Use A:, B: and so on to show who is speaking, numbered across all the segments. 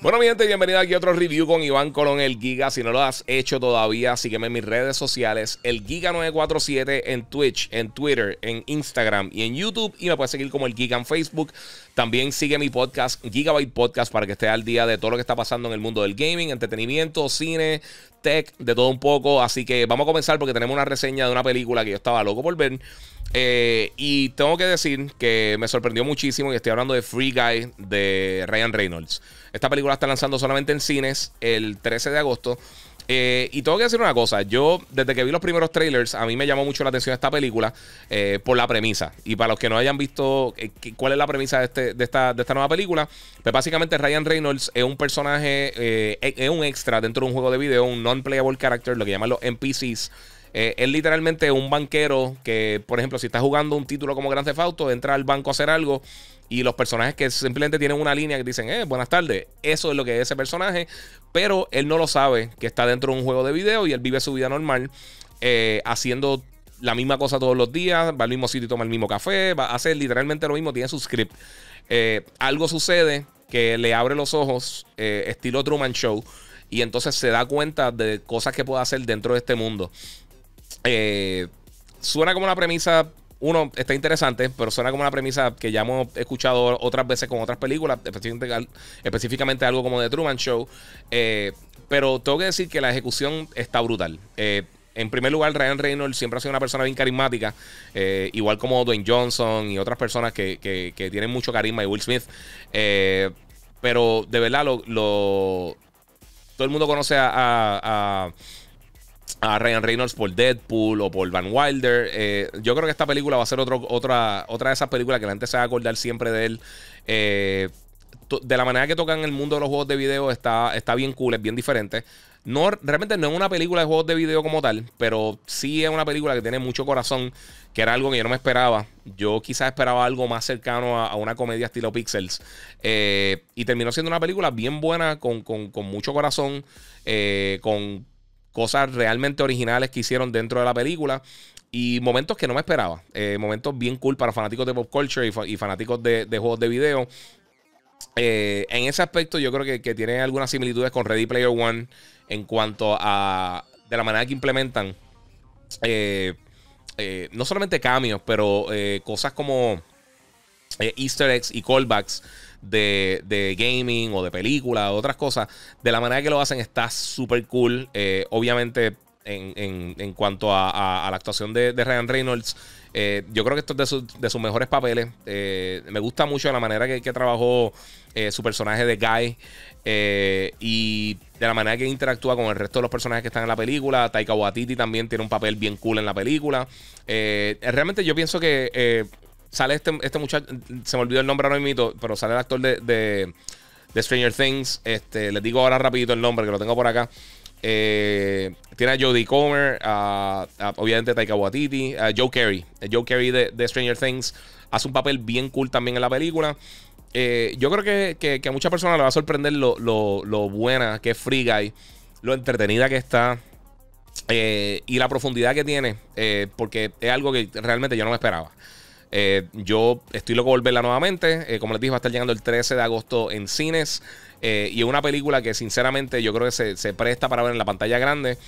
A: bueno, mi gente, bienvenido aquí a otro review con Iván Colón, el Giga. Si no lo has hecho todavía, sígueme en mis redes sociales, el Giga947 en Twitch, en Twitter, en Instagram y en YouTube. Y me puedes seguir como el Giga en Facebook. También sigue mi podcast, Gigabyte Podcast, para que esté al día de todo lo que está pasando en el mundo del gaming, entretenimiento, cine, tech, de todo un poco. Así que vamos a comenzar porque tenemos una reseña de una película que yo estaba loco por ver. Eh, y tengo que decir que me sorprendió muchísimo y estoy hablando de Free Guy de Ryan Reynolds. Esta película está lanzando solamente en cines el 13 de agosto. Eh, y tengo que decir una cosa, yo desde que vi los primeros trailers, a mí me llamó mucho la atención esta película eh, por la premisa. Y para los que no hayan visto cuál es la premisa este, de, esta, de, esta, nueva película, pues básicamente Ryan Reynolds es un personaje, e, es un extra dentro de un juego de video, un non-playable character, lo que llaman los NPCs. Eh, es literalmente un banquero que, por ejemplo, si está jugando un título como Grand Theft Auto, entra al banco a hacer algo y los personajes que simplemente tienen una línea que dicen, eh, buenas tardes, eso es lo que es ese personaje, pero él no lo sabe que está dentro de un juego de video y él vive su vida normal eh, haciendo la misma cosa todos los días, va al mismo sitio y toma el mismo café, va, a hacer literalmente lo mismo, tiene su script. Eh, algo sucede que le abre los ojos, estilo Truman Show, y entonces se da cuenta de cosas que puede hacer dentro de este mundo. Eh, suena como una premisa. Uno, está interesante, pero suena como una premisa que ya hemos escuchado otras veces con otras películas, específicamente, algo como The Truman Show. Eh, pero tengo que decir que la ejecución está brutal. Eh, en primer lugar, Ryan Reynolds siempre ha sido una persona bien carismática, igual como Dwayne Johnson y otras personas que, tienen mucho carisma y Will Smith. pero de verdad, lo, todo el mundo conoce a a Ryan Reynolds por Deadpool o por Van Wilder. Eh, yo creo que esta película va a ser otra, otra de esas películas que la gente se va a acordar siempre de él. Eh, de la manera que tocan el mundo de los juegos de video está, está bien cool, es bien diferente. No, realmente no es una película de juegos de video como tal, pero sí es una película que tiene mucho corazón, que era algo que yo no me esperaba. Yo quizás esperaba algo más cercano a, una comedia estilo Pixels. Eh, y terminó siendo una película bien buena, con, mucho corazón, con cosas realmente originales que hicieron dentro de la película y momentos que no me esperaba. Eh, momentos bien cool para fanáticos de pop culture y, fanáticos de, juegos de video. Eh, en ese aspecto, yo creo que, tiene algunas similitudes con Ready Player One en cuanto a de la manera que implementan. Eh, no solamente cambios, pero cosas como Easter eggs y callbacks de, gaming o de película otras cosas, de la manera que lo hacen está súper cool. Eh, obviamente, en, cuanto a, la actuación de, Ryan Reynolds, eh, yo creo que esto es de, sus mejores papeles. Eh, me gusta mucho la manera que, trabajó su personaje de Guy y de la manera que interactúa con el resto de los personajes que están en la película. Taika Waititi también tiene un papel bien cool en la película. realmente yo pienso que Sale este, este, muchacho, se me olvidó el nombre ahora mismo, pero sale el actor de, de, Stranger Things. Este, les digo ahora rapidito el nombre, que lo tengo por acá. Eh, tiene a Jodie Comer, a, obviamente Taika Waititi, a Joe Carey. Joe Carey de, Stranger Things hace un papel bien cool también en la película. Eh, yo creo que, a muchas personas le va a sorprender lo, buena que es Free Guy, lo entretenida que está. Eh, y la profundidad que tiene, porque es algo que realmente yo no me esperaba. Eh, yo estoy loco de volverla nuevamente. Eh, como les dije, va a estar llegando el 13 de agosto en cines. Eh, y es una película que sinceramente yo creo que se, presta para ver en la pantalla grande.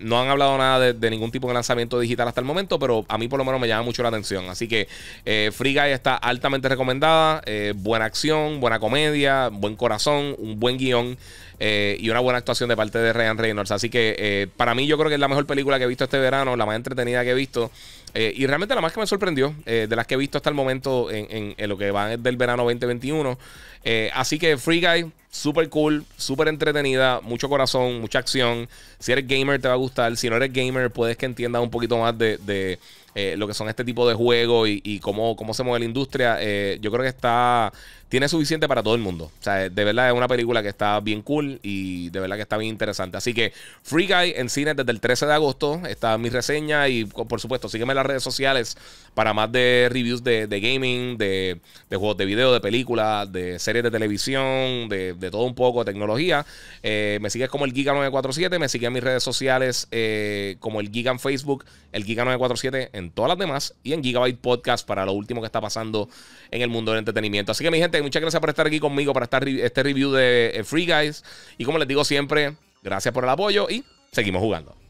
A: no han hablado nada de, ningún tipo de lanzamiento digital hasta el momento, pero a mí por lo menos me llama mucho la atención. Así que eh, Free Guy está altamente recomendada. buena acción, buena comedia, buen corazón, un buen guión. y una buena actuación de parte de Ryan Reynolds. Así que para mí yo creo que es la mejor película que he visto este verano, la más entretenida que he visto. Eh, y realmente la más que me sorprendió, eh, de las que he visto hasta el momento en, en lo que va del verano 2021. Eh, así que Free Guy Súper cool, súper entretenida, mucho corazón, mucha acción. Si eres gamer te va a gustar. Si no eres gamer, puedes que entiendas un poquito más de, eh, lo que son este tipo de juegos y, cómo, cómo, se mueve la industria, eh, yo creo que está tiene suficiente para todo el mundo. O sea, de verdad es una película que está bien cool y de verdad que está bien interesante. Así que Free Guy en cine desde el 13 de agosto está mi reseña y por supuesto sígueme en las redes sociales para más de reviews de, gaming, de, juegos de video, de películas, de series de televisión, de todo un poco, tecnología. Eh, me sigues como el Giga947, me sigues en mis redes sociales eh, como el Giga en Facebook, el Giga947 en todas las demás y en Gigabyte Podcast para lo último que está pasando en el mundo del entretenimiento. Así que mi gente, muchas gracias por estar aquí conmigo, para estar este review de eh, Free Guys. Y como les digo siempre, gracias por el apoyo y seguimos jugando.